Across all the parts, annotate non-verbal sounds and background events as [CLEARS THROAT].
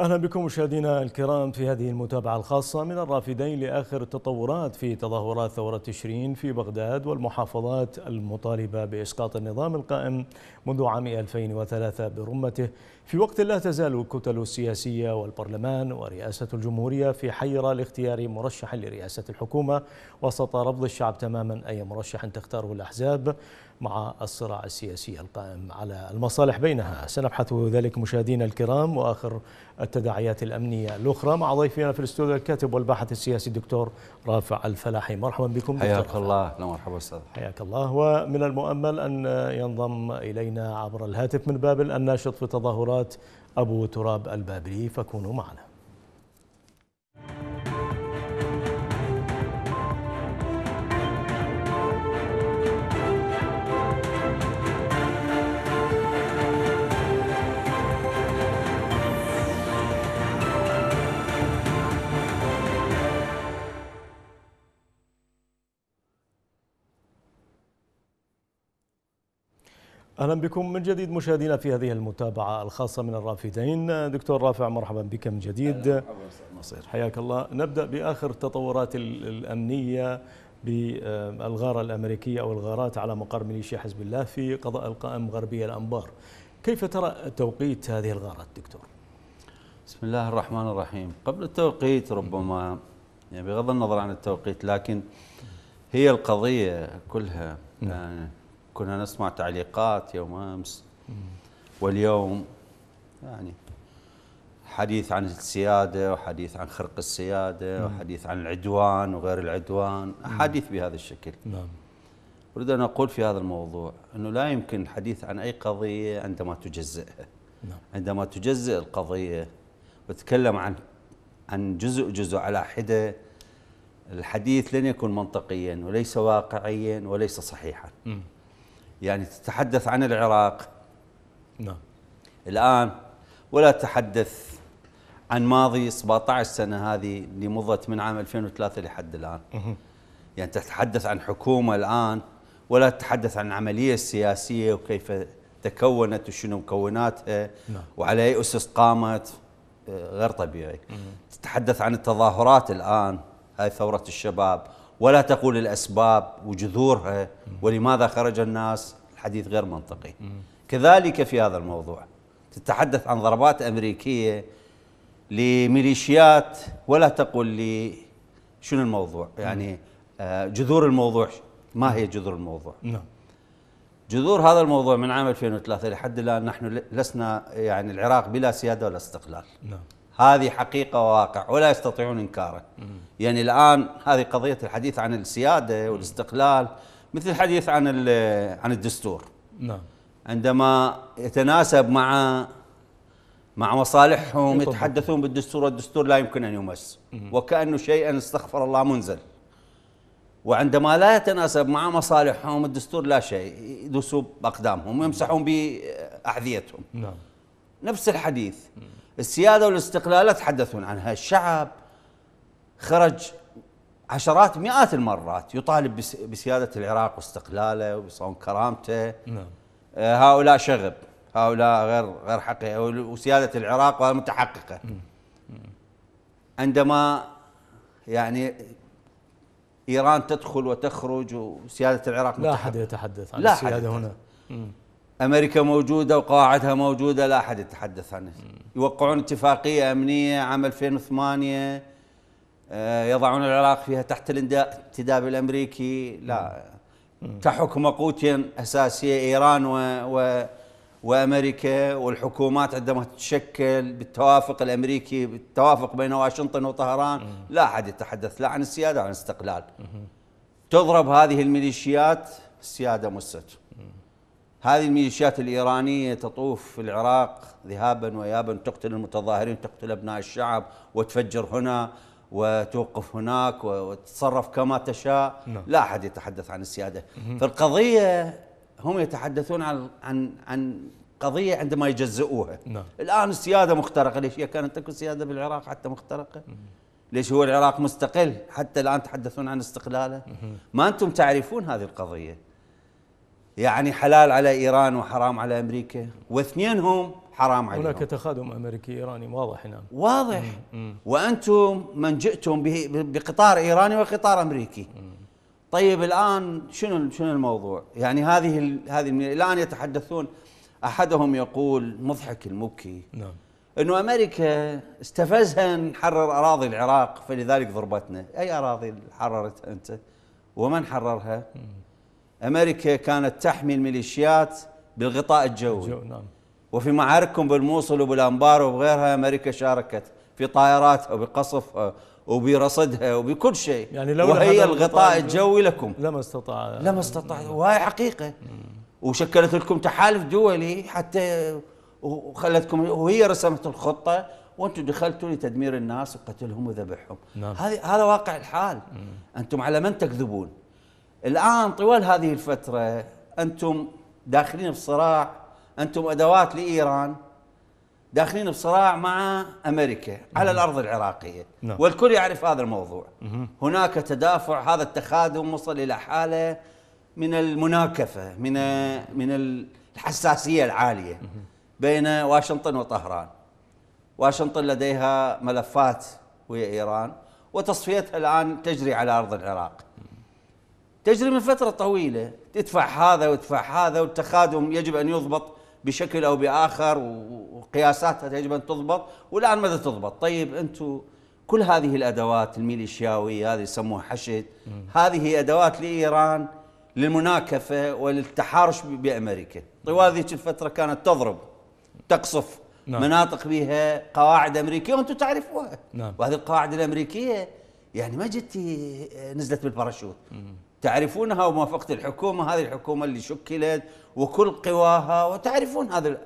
أهلا بكم مشاهدينا الكرام في هذه المتابعة الخاصة من الرافدين لآخر التطورات في تظاهرات ثورة تشرين في بغداد والمحافظات المطالبة بإسقاط النظام القائم منذ عام 2003 برمته في وقت لا تزال الكتل السياسية والبرلمان ورئاسة الجمهورية في حيرة لاختيار مرشح لرئاسة الحكومة وسط رفض الشعب تماما أي مرشح تختاره الأحزاب مع الصراع السياسي القائم على المصالح بينها سنبحث ذلك مشاهدينا الكرام وآخر التداعيات الأمنية الأخرى مع ضيفنا في الاستوديو الكاتب والباحث السياسي الدكتور رافع الفلاحي مرحبا بكم حياك الله أهلا مرحبا أستاذ حياك الله ومن المؤمل أن ينضم إلينا عبر الهاتف من بابل الناشط في تظاهرات الإمارات أبو تراب البابلي فكونوا معنا أهلا بكم من جديد مشاهدينا في هذه المتابعة الخاصة من الرافدين دكتور رافع مرحبا بك من جديد مصير حياك الله نبدأ بآخر التطورات الأمنية بالغارة الأمريكية أو الغارات على مقر ميليشيا حزب الله في قضاء القائم غربي الأنبار كيف ترى توقيت هذه الغارات دكتور؟ بسم الله الرحمن الرحيم قبل التوقيت ربما يعني بغض النظر عن التوقيت لكن هي القضية كلها نعم. يعني كنا نسمع تعليقات يوم أمس واليوم يعني حديث عن السيادة وحديث عن خرق السيادة نعم. وحديث عن العدوان وغير العدوان نعم. أحاديث بهذا الشكل نعم أريد أن أقول في هذا الموضوع أنه لا يمكن الحديث عن أي قضية عندما تجزئها نعم. عندما تجزئ القضية وتتكلم عن عن جزء جزء على حدة الحديث لن يكون منطقيا وليس واقعيا وليس صحيحا م. يعني تتحدث عن العراق نعم الآن ولا تحدث عن ماضي 17 سنة هذه اللي مضت من عام 2003 لحد الآن يعني تتحدث عن حكومة الآن ولا تتحدث عن العملية السياسية وكيف تكونت وشنو مكوناتها نعم. وعلى أي أسس قامت آه، غير طبيعي تتحدث عن التظاهرات الآن هاي ثورة الشباب ولا تقول الأسباب وجذورها ولماذا خرج الناس الحديث غير منطقي كذلك في هذا الموضوع تتحدث عن ضربات أمريكية لميليشيات ولا تقول لي شنو الموضوع يعني آه، جذور الموضوع ما هي جذور الموضوع نعم جذور هذا الموضوع من عام 2003 لحد الان نحن لسنا يعني العراق بلا سياده ولا استقلال نعم هذه حقيقة وواقع ولا يستطيعون إنكاره يعني الآن هذه قضية الحديث عن السيادة والاستقلال مثل الحديث عن عن الدستور نعم عندما يتناسب مع مع مصالحهم يتحدثون بالدستور والدستور لا يمكن أن يمس وكأنه شيئا استغفر الله منزل وعندما لا يتناسب مع مصالحهم الدستور لا شيء يدوسوا بأقدامهم ويمسحون بأحذيتهم نعم نفس الحديث السيادة والاستقلال لا تحدثون عنها الشعب خرج عشرات مئات المرات يطالب بسيادة العراق واستقلاله وبصون كرامته نعم. آه، هؤلاء شغب هؤلاء غير غير حقيقة وسيادة العراق غير متحققة عندما يعني إيران تدخل وتخرج وسيادة العراق لا أحد يتحدث عن السيادة حدث. هنا امريكا موجوده وقواعدها موجوده لا احد يتحدث عنها يوقعون اتفاقيه امنيه عام 2008 آه، يضعون العراق فيها تحت الانتداب الامريكي لا تحكم قوتين اساسيه ايران و, و وامريكا والحكومات عندما تتشكل بالتوافق الامريكي بالتوافق بين واشنطن وطهران لا احد يتحدث لا عن السياده ولا عن الاستقلال تضرب هذه الميليشيات السياده مست هذه الميليشيات الإيرانية تطوف في العراق ذهابا وإيابا تقتل المتظاهرين تقتل أبناء الشعب وتفجر هنا وتوقف هناك وتتصرف كما تشاء نعم. لا, أحد يتحدث عن السيادة فالقضية هم يتحدثون عن عن عن قضية عندما يجزئوها نعم. الآن السيادة مخترقة ليش هي كانت تكون سيادة بالعراق حتى مخترقة ليش هو العراق مستقل حتى الآن تحدثون عن استقلاله ما أنتم تعرفون هذه القضية يعني حلال على ايران وحرام على امريكا واثنينهم حرام عليهم هناك تخادم امريكي ايراني واضح نعم واضح وانتم من جئتم به بقطار ايراني وقطار امريكي طيب الان شنو شنو الموضوع؟ يعني هذه هذه الان يتحدثون احدهم يقول مضحك المبكي نعم انه امريكا استفزها نحرر اراضي العراق فلذلك ضربتنا، اي اراضي حررتها انت؟ ومن حررها؟ مم. أمريكا كانت تحمي الميليشيات بالغطاء الجوي الجو نعم. وفي معاركهم بالموصل وبالأنبار وبغيرها أمريكا شاركت في طائراتها وبقصفها وبرصدها وبكل شيء يعني لو وهي الغطاء الجوي لكم لما استطاع لما استطاع وهي حقيقة مم. وشكلت لكم تحالف دولي حتى وخلتكم وهي رسمت الخطة وانتم دخلتوا لتدمير الناس وقتلهم وذبحهم نعم. هذا هذا واقع الحال مم. انتم على من تكذبون الآن طوال هذه الفترة أنتم داخلين بصراع أنتم أدوات لإيران داخلين بصراع مع امريكا مم. على الارض العراقيه نعم. والكل يعرف هذا الموضوع مم. هناك تدافع هذا التخادم وصل الى حاله من المناكفه من من الحساسيه العاليه مم. بين واشنطن وطهران واشنطن لديها ملفات ويا ايران وتصفيتها الان تجري على ارض العراق تجري من فترة طويلة تدفع هذا وتدفع هذا والتخادم يجب أن يضبط بشكل أو بآخر وقياساتها يجب أن تضبط والآن ماذا تضبط طيب أنتم كل هذه الأدوات الميليشياوية هذه يسموها حشد هذه أدوات لإيران للمناكفة وللتحارش بأمريكا طوال طيب، ذيك الفترة كانت تضرب تقصف نعم. مناطق بها قواعد أمريكية وأنتم تعرفوها نعم. وهذه القواعد الأمريكية يعني ما جت آه، نزلت بالباراشوت تعرفونها وموافقه الحكومه هذه الحكومه اللي شكلت وكل قواها وتعرفون هذا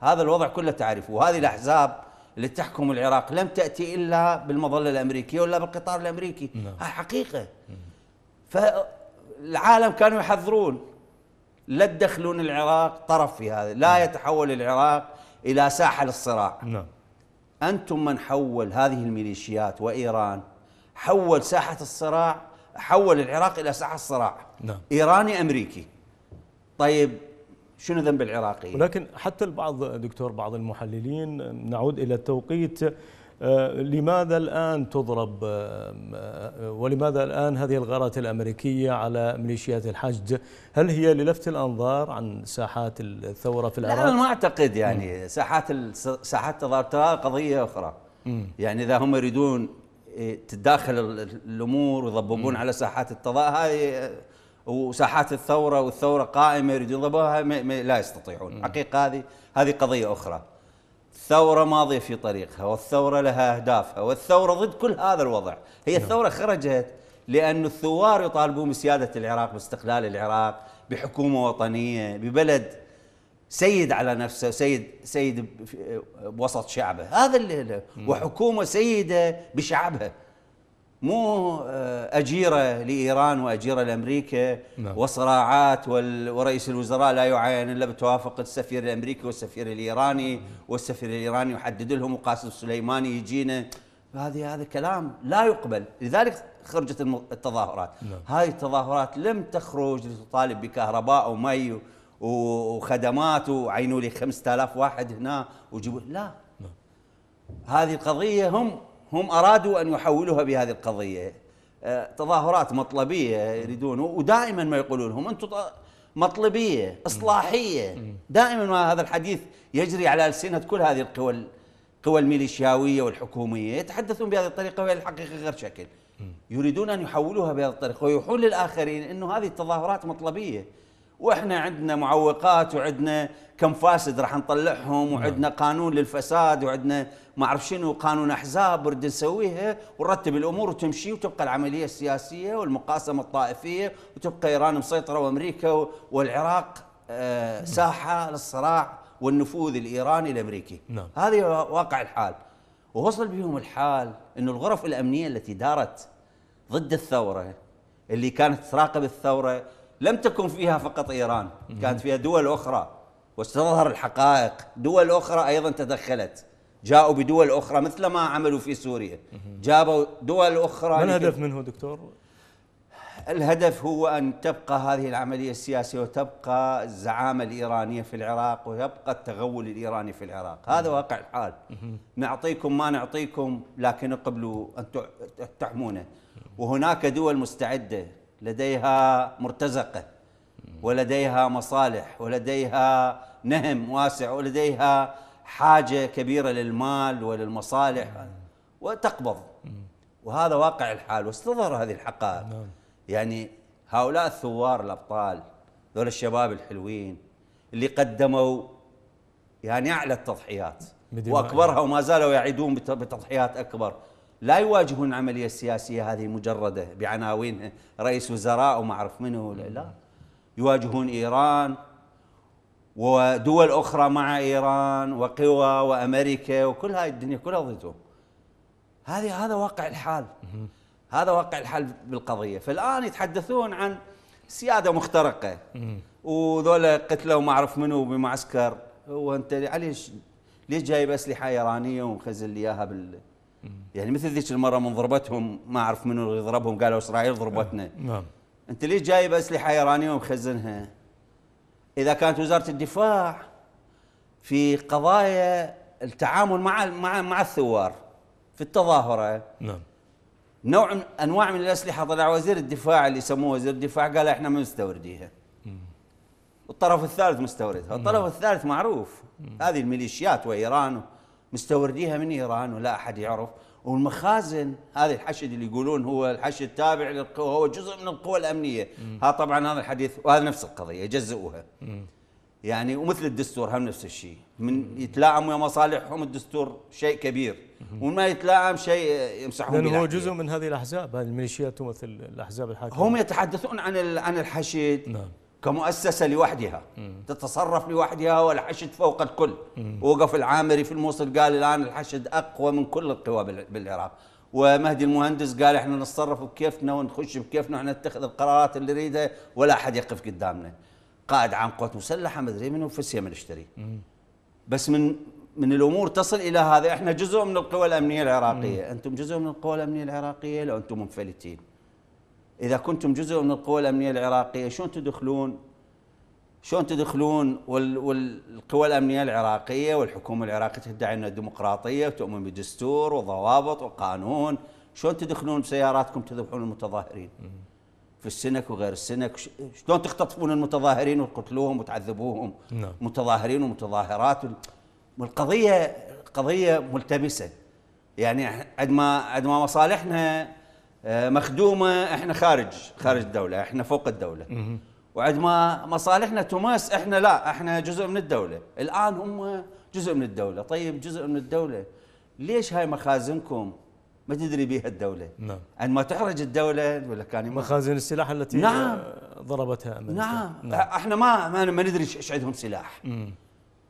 هذا الوضع كله تعرفوه وهذه الاحزاب اللي تحكم العراق لم تاتي الا بالمظله الامريكيه ولا بالقطار الامريكي نعم. هاي حقيقه نعم. فالعالم كانوا يحذرون لا تدخلون العراق طرف في هذا لا نعم. يتحول العراق الى ساحه للصراع نعم انتم من حول هذه الميليشيات وايران حول ساحه الصراع حول العراق الى ساحه صراع نعم. ايراني امريكي طيب شنو ذنب العراقي ولكن حتى البعض دكتور بعض المحللين نعود الى التوقيت آه، لماذا الآن تضرب آه، ولماذا الآن هذه الغارات الأمريكية على ميليشيات الحشد هل هي للفت الأنظار عن ساحات الثورة في العراق؟ لا أنا ما أعتقد يعني ساحات ساحات الثورة قضية أخرى يعني إذا هم يريدون تتداخل إيه، الامور ويضببون على ساحات التضاء هاي إيه، وساحات الثوره والثوره قائمه يريدون يضربوها لا يستطيعون حقيقه هذه هذه قضيه اخرى الثورة ماضية في طريقها والثورة لها أهدافها والثورة ضد كل هذا الوضع هي نعم. الثورة خرجت لأن الثوار يطالبون بسيادة العراق باستقلال العراق بحكومة وطنية ببلد سيد على نفسه سيد سيد وسط شعبه هذا اللي وحكومه سيده بشعبها مو اجيره لايران واجيره لامريكا نعم. وصراعات ورئيس الوزراء لا يعين الا بتوافق السفير الامريكي والسفير الايراني والسفير الايراني يحدد لهم وقاسم سليماني يجينا هذه هذا كلام لا يقبل لذلك خرجت التظاهرات نعم. هاي التظاهرات لم تخرج لتطالب بكهرباء ومي وخدمات وعينوا لي 5000 واحد هنا وجيبوا لا نعم. هذه القضيه هم هم ارادوا ان يحولوها بهذه القضيه آه، تظاهرات مطلبيه يريدون ودائما ما يقولون لهم انتم مطلبيه اصلاحيه دائما ما هذا الحديث يجري على السنه كل هذه القوى القوى الميليشياويه والحكوميه يتحدثون بهذه الطريقه وهي الحقيقه غير شكل يريدون ان يحولوها بهذه الطريقه ويوحون للاخرين انه هذه التظاهرات مطلبيه واحنا عندنا معوقات وعندنا كم فاسد راح نطلعهم نعم. وعندنا قانون للفساد وعندنا ما اعرف شنو قانون احزاب نريد نسويها ونرتب الامور وتمشي وتبقى العمليه السياسيه والمقاسمه الطائفيه وتبقى ايران مسيطره وامريكا والعراق آه، نعم. ساحه للصراع والنفوذ الايراني الامريكي نعم. هذه واقع الحال ووصل بهم الحال أن الغرف الامنيه التي دارت ضد الثوره اللي كانت تراقب الثوره لم تكن فيها فقط إيران كانت فيها دول أخرى وستظهر الحقائق دول أخرى أيضا تدخلت جاءوا بدول أخرى مثل ما عملوا في سوريا جابوا دول أخرى ما الهدف منه دكتور؟ الهدف هو أن تبقى هذه العملية السياسية وتبقى الزعامة الإيرانية في العراق ويبقى التغول الإيراني في العراق هذا واقع الحال نعطيكم ما نعطيكم لكن قبلوا أن تحمونه وهناك دول مستعدة لديها مرتزقه ولديها مصالح ولديها نهم واسع ولديها حاجه كبيره للمال وللمصالح وتقبض وهذا واقع الحال واستظهر هذه الحقائق نعم. يعني هؤلاء الثوار الابطال ذول الشباب الحلوين اللي قدموا يعني اعلى التضحيات واكبرها وما زالوا يعيدون بتضحيات اكبر لا يواجهون العملية السياسية هذه مجردة بعناوينها رئيس وزراء وما أعرف منه لا يواجهون إيران ودول أخرى مع إيران وقوى وأمريكا وكل هاي الدنيا كلها ضدهم هذه هذا واقع الحال هذا واقع الحال بالقضية فالآن يتحدثون عن سيادة مخترقة وذولا قتلوا ما أعرف منو بمعسكر وانت ليش ليش جايب اسلحه ايرانيه ومخزن لي اياها بال يعني مثل ذيك المره من ضربتهم ما اعرف منو اللي ضربهم قالوا اسرائيل ضربتنا نعم, نعم. انت ليش جايب اسلحه ايرانيه ومخزنها؟ اذا كانت وزاره الدفاع في قضايا التعامل مع مع مع الثوار في التظاهره نعم نوع من انواع من الاسلحه طلع وزير الدفاع اللي يسموه وزير الدفاع قال احنا ما مستورديها والطرف الثالث مستوردها الطرف الثالث معروف هذه الميليشيات وايران مستورديها من ايران ولا احد يعرف والمخازن هذه الحشد اللي يقولون هو الحشد تابع للقوى هو جزء من القوى الامنيه ها طبعا هذا الحديث وهذا نفس القضيه جزئوها يعني ومثل الدستور هم نفس الشيء من يتلاعم يا مصالحهم الدستور شيء كبير ومن ما يتلاعم شيء يمسحون لانه هو جزء من هذه الاحزاب هذه الميليشيات تمثل الاحزاب الحاكمه هم يتحدثون عن عن الحشد نعم كمؤسسة لوحدها تتصرف لوحدها والحشد فوق الكل وقف العامري في الموصل قال الآن الحشد أقوى من كل القوى بالعراق ومهدي المهندس قال احنا نتصرف بكيفنا ونخش بكيفنا احنا نتخذ القرارات اللي نريدها ولا احد يقف قدامنا قائد عام قوات مسلحه مدري منو فسيه من اشتري بس من من الامور تصل الى هذا احنا جزء من القوى الامنيه العراقيه انتم جزء من القوى الامنيه العراقيه لو انتم منفلتين إذا كنتم جزء من القوى الأمنية العراقية شلون تدخلون شلون تدخلون والقوى الأمنية العراقية والحكومة العراقية تدعي أنها ديمقراطية وتؤمن بدستور وضوابط وقانون شلون تدخلون بسياراتكم تذبحون المتظاهرين في السنك وغير السنك شلون تختطفون المتظاهرين وتقتلوهم وتعذبوهم نعم. متظاهرين ومتظاهرات والقضية قضية ملتبسة يعني عندما عندما مصالحنا آه، مخدومه احنا خارج خارج الدوله احنا فوق الدوله وعد ما مصالحنا تماس احنا لا احنا جزء من الدوله الان هم جزء من الدوله طيب جزء من الدوله ليش هاي مخازنكم ما تدري بها الدوله نعم عندما تحرج الدوله ولا كان مخازن السلاح التي نعم ضربتها امريكا نعم, نعم. احنا ما ما, ما ندري ايش عندهم سلاح مم.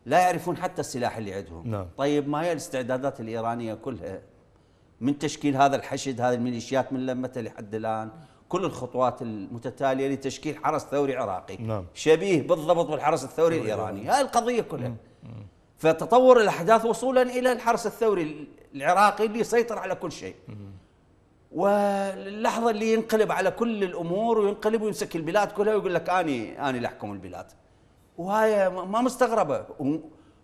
لا يعرفون حتى السلاح اللي عندهم نعم. طيب ما هي الاستعدادات الايرانيه كلها من تشكيل هذا الحشد هذه الميليشيات من لمته لحد الآن كل الخطوات المتتالية لتشكيل حرس ثوري عراقي نعم. شبيه بالضبط بالحرس الثوري الإيراني هاي القضية كلها مم. فتطور الأحداث وصولا إلى الحرس الثوري العراقي اللي يسيطر على كل شيء مم. واللحظة اللي ينقلب على كل الأمور وينقلب ويمسك البلاد كلها ويقول لك أني أني اللي أحكم البلاد وهاي ما مستغربة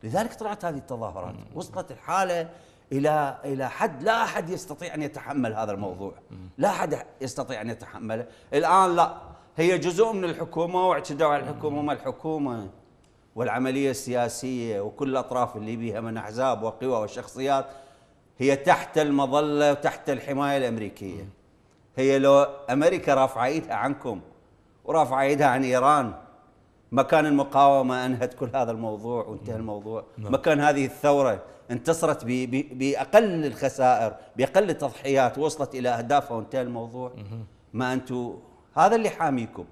لذلك طلعت هذه التظاهرات وصلت الحالة الى الى حد لا احد يستطيع ان يتحمل هذا الموضوع لا احد يستطيع ان يتحمله الان لا هي جزء من الحكومه واعتدوا على الحكومه ما الحكومه والعمليه السياسيه وكل الاطراف اللي بيها من احزاب وقوى وشخصيات هي تحت المظله وتحت الحمايه الامريكيه هي لو امريكا رافعه ايدها عنكم ورافعه ايدها عن ايران مكان المقاومه انهت كل هذا الموضوع وانتهى الموضوع نعم. مكان هذه الثوره انتصرت باقل الخسائر باقل التضحيات وصلت الى اهدافها وانتهى الموضوع ما انتم هذا اللي حاميكم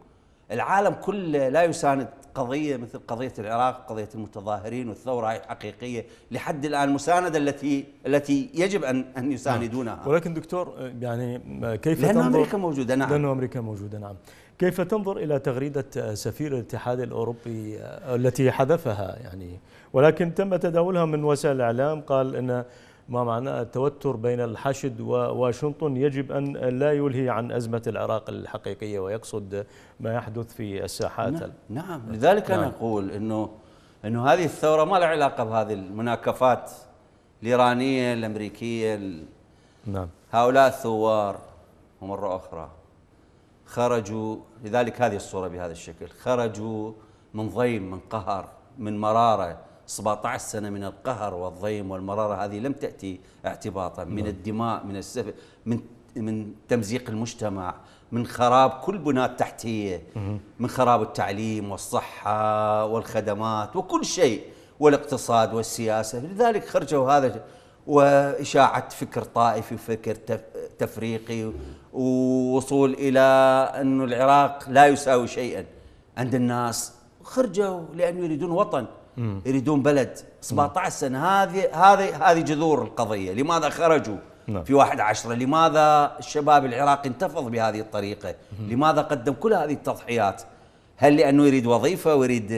العالم كله لا يساند قضيه مثل قضيه العراق قضيه المتظاهرين والثوره هاي الحقيقيه لحد الان المسانده التي التي يجب ان ان يساندونها نعم. ولكن دكتور يعني كيف لانه امريكا موجوده نعم لانه امريكا موجوده نعم كيف تنظر إلى تغريدة سفير الاتحاد الأوروبي آه، التي حذفها يعني ولكن تم تداولها من وسائل الإعلام قال أن ما معناه التوتر بين الحشد وواشنطن يجب أن لا يلهي عن أزمة العراق الحقيقية ويقصد ما يحدث في الساحات نعم, نعم لذلك نعم. أنا أقول أنه أنه هذه الثورة ما لها علاقة بهذه المناكفات الإيرانية الأمريكية نعم هؤلاء الثوار ومرة أخرى خرجوا لذلك هذه الصورة بهذا الشكل خرجوا من ضيم من قهر من مرارة 17 سنة من القهر والضيم والمرارة هذه لم تأتي اعتباطا من نعم. الدماء من السفل من من تمزيق المجتمع من خراب كل بناء تحتية من خراب التعليم والصحة والخدمات وكل شيء والاقتصاد والسياسة لذلك خرجوا هذا وإشاعة فكر طائفي وفكر تفريقي ووصول إلى أن العراق لا يساوي شيئا عند الناس خرجوا لأنه يريدون وطن يريدون بلد 17 سنة هذه هذه هذه جذور القضية لماذا خرجوا نعم. في واحد عشرة لماذا الشباب العراقي انتفض بهذه الطريقة لماذا قدم كل هذه التضحيات هل لأنه يريد وظيفة ويريد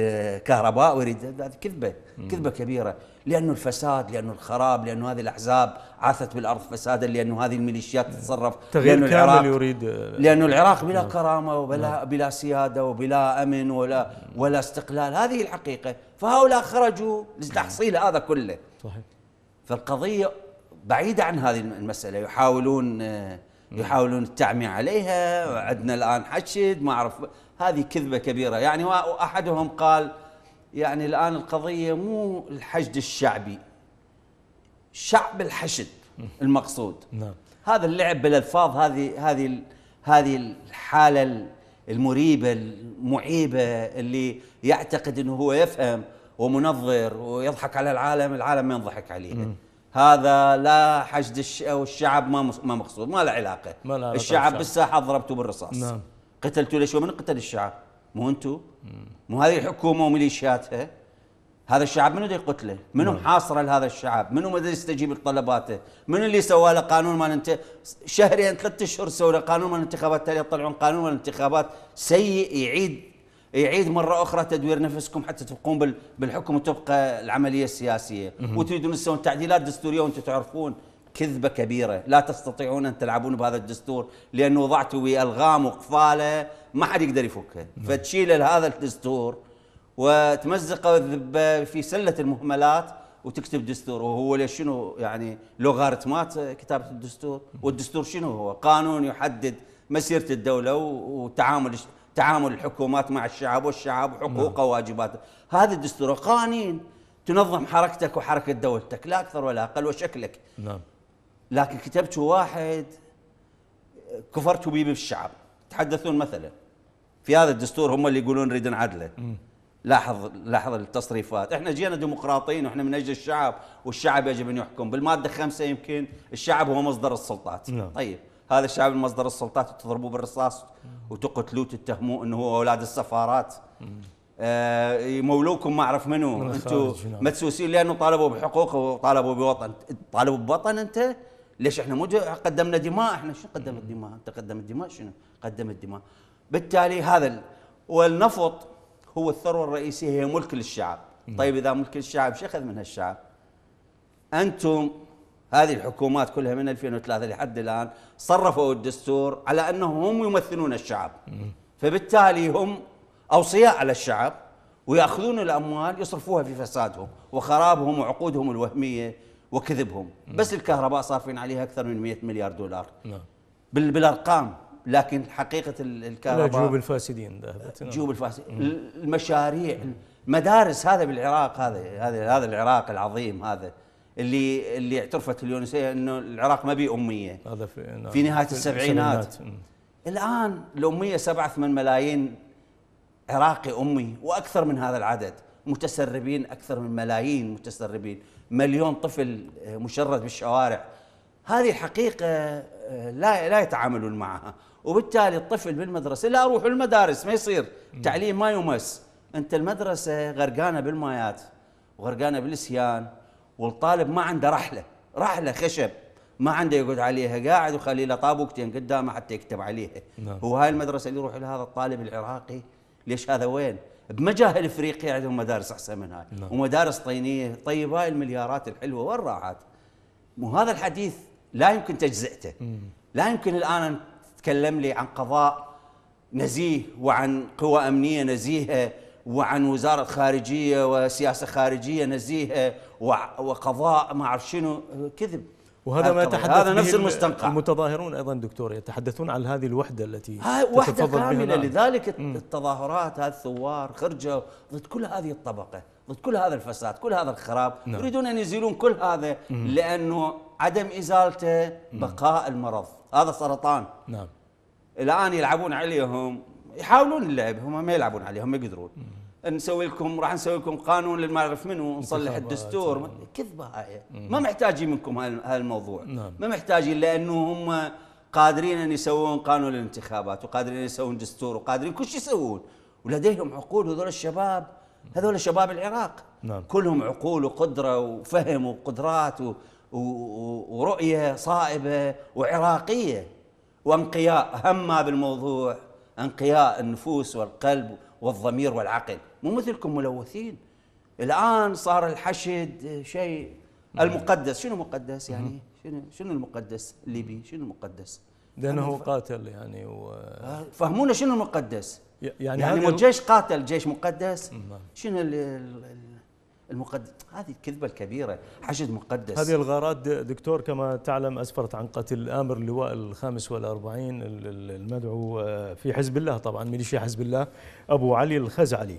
كهرباء ويريد هذه كذبة كذبة كبيرة لأنه الفساد لأنه الخراب لأنه هذه الأحزاب عاثت بالأرض فسادا لأنه هذه الميليشيات نعم. تتصرف تغيير لأنه كامل يريد لأنه العراق بلا نعم. كرامة وبلا نعم. بلا سيادة وبلا أمن ولا ولا استقلال هذه الحقيقة فهؤلاء خرجوا لتحصيل نعم. هذا كله صحيح فالقضية بعيدة عن هذه المسألة يحاولون نعم. يحاولون التعمية عليها عندنا الآن حشد ما أعرف هذه كذبة كبيرة يعني أحدهم قال يعني الآن القضية مو الحشد الشعبي شعب الحشد المقصود نعم. هذا اللعب بالألفاظ هذه هذه هذه الحالة المريبة المعيبة اللي يعتقد أنه هو يفهم ومنظر ويضحك على العالم العالم ما ينضحك عليه مم. هذا لا حشد الشعب ما ما مقصود ما له علاقة ما الشعب بالساحة ضربته بالرصاص نعم. قتلته ليش ومن قتل الشعب مو انتم مو هذه الحكومه وميليشياتها هذا الشعب منو يقتله؟ منو محاصره نعم. لهذا الشعب؟ منو ما يستجيب لطلباته؟ منو اللي سوى له قانون مال انت شهرين ثلاث اشهر سوى له قانون مال الانتخابات تالي يطلعون قانون مال الانتخابات سيء يعيد يعيد مره اخرى تدوير نفسكم حتى تقوم بالحكم وتبقى العمليه السياسيه وتريدون تسوون تعديلات دستوريه وانتم تعرفون كذبة كبيرة لا تستطيعون أن تلعبون بهذا الدستور لأنه وضعتوا ألغام وقفالة ما حد يقدر يفكها نعم. فتشيل هذا الدستور وتمزقه الذبة في سلة المهملات وتكتب دستور وهو ليش شنو يعني لوغاريتمات كتابة الدستور نعم. والدستور شنو هو قانون يحدد مسيرة الدولة وتعامل تعامل الحكومات مع الشعب والشعب حقوقه نعم. وواجباته هذا الدستور قوانين تنظم حركتك وحركة دولتك لا أكثر ولا أقل وشكلك نعم لكن كتبتوا واحد كفرتوا به بالشعب تحدثون مثلا في هذا الدستور هم اللي يقولون نريد نعدله لاحظ لاحظ التصريفات احنا جينا ديمقراطيين واحنا من اجل الشعب والشعب يجب ان يحكم بالماده خمسة يمكن الشعب هو مصدر السلطات نعم. طيب هذا الشعب مصدر السلطات تضربوه بالرصاص وتقتلوه تتهموه انه هو اولاد السفارات آه يمولوكم ما اعرف منو انتم نعم. مدسوسين لانه طالبوا بحقوق وطالبوا بوطن طالبوا بوطن انت ليش احنا مو قدمنا دماء احنا شو قدم دماء انت قدمت دماء شنو قدمت دماء بالتالي هذا ال... والنفط هو الثروه الرئيسيه هي ملك للشعب نعم. طيب اذا ملك للشعب شو اخذ منها الشعب انتم هذه الحكومات كلها من 2003 لحد الان صرفوا الدستور على انهم هم يمثلون الشعب فبالتالي هم اوصياء على الشعب وياخذون الاموال يصرفوها في فسادهم وخرابهم وعقودهم الوهميه وكذبهم بس الكهرباء صارفين عليها اكثر من 100 مليار دولار نعم بالارقام لكن حقيقه الكهرباء جيوب الفاسدين ذهبت نعم. جيوب الفاسدين المشاريع مدارس هذا بالعراق هذا هذا هذا العراق العظيم هذا اللي اللي اعترفت اليونسيه انه العراق ما بيه اميه هذا في, نعم. في نهايه في السبعينات الان الاميه 7 8 ملايين عراقي امي واكثر من هذا العدد متسربين اكثر من ملايين متسربين مليون طفل آه، مشرد بالشوارع هذه حقيقة آه، لا لا يتعاملون معها وبالتالي الطفل بالمدرسة لا أروح المدارس ما يصير تعليم ما يمس أنت المدرسة غرقانة بالمايات وغرقانة بالسيان والطالب ما عنده رحلة رحلة خشب ما عنده يقعد عليها قاعد وخلي له طابوقتين قدامه حتى يكتب عليها نعم. هو هاي المدرسة اللي يروح لها هذا الطالب العراقي ليش هذا وين بمجاهل افريقيا عندهم مدارس احسن من هاي نعم. ومدارس طينيه طيب هاي المليارات الحلوه وين راحت؟ مو هذا الحديث لا يمكن تجزئته مم. لا يمكن الان تتكلم لي عن قضاء نزيه وعن قوى امنيه نزيهه وعن وزاره خارجيه وسياسه خارجيه نزيهه وقضاء ما اعرف شنو كذب وهذا ما يتحدث هذا نفس المستنقع المتظاهرون ايضا دكتور يتحدثون عن هذه الوحده التي هاي وحده كامله لذلك م. التظاهرات هذه الثوار خرجوا ضد كل هذه الطبقه ضد كل هذا الفساد كل هذا الخراب نعم. يريدون ان يزيلون كل هذا م. لانه عدم ازالته بقاء المرض هذا سرطان نعم الان يلعبون عليهم يحاولون اللعب هم ما يلعبون عليهم ما يقدرون م. نسوي لكم راح نسوي لكم قانون اللي ما منه ونصلح الدستور نعم. كذبه هاي ما محتاجين منكم هالموضوع نعم. ما محتاجين لانه هم قادرين ان يسوون قانون الانتخابات وقادرين يسوون دستور وقادرين كل شيء يسوون ولديهم عقول هذول الشباب هذول شباب العراق نعم. كلهم عقول وقدره وفهم وقدرات و... و... ورؤيه صائبه وعراقيه وانقياء هم بالموضوع انقياء النفوس والقلب والضمير والعقل مو مثلكم ملوثين الآن صار الحشد شيء المقدس شنو مقدس يعني شنو شنو المقدس الليبي شنو المقدس لأنه هو قاتل يعني و... آه، فهمونا شنو المقدس يعني يعني الجيش قاتل جيش مقدس شنو المقدس هذه الكذبة الكبيرة حشد مقدس هذه الغارات دكتور كما تعلم أسفرت عن قتل آمر اللواء الخامس والأربعين المدعو آه، في حزب الله طبعا ميليشيا حزب الله أبو علي الخزعلي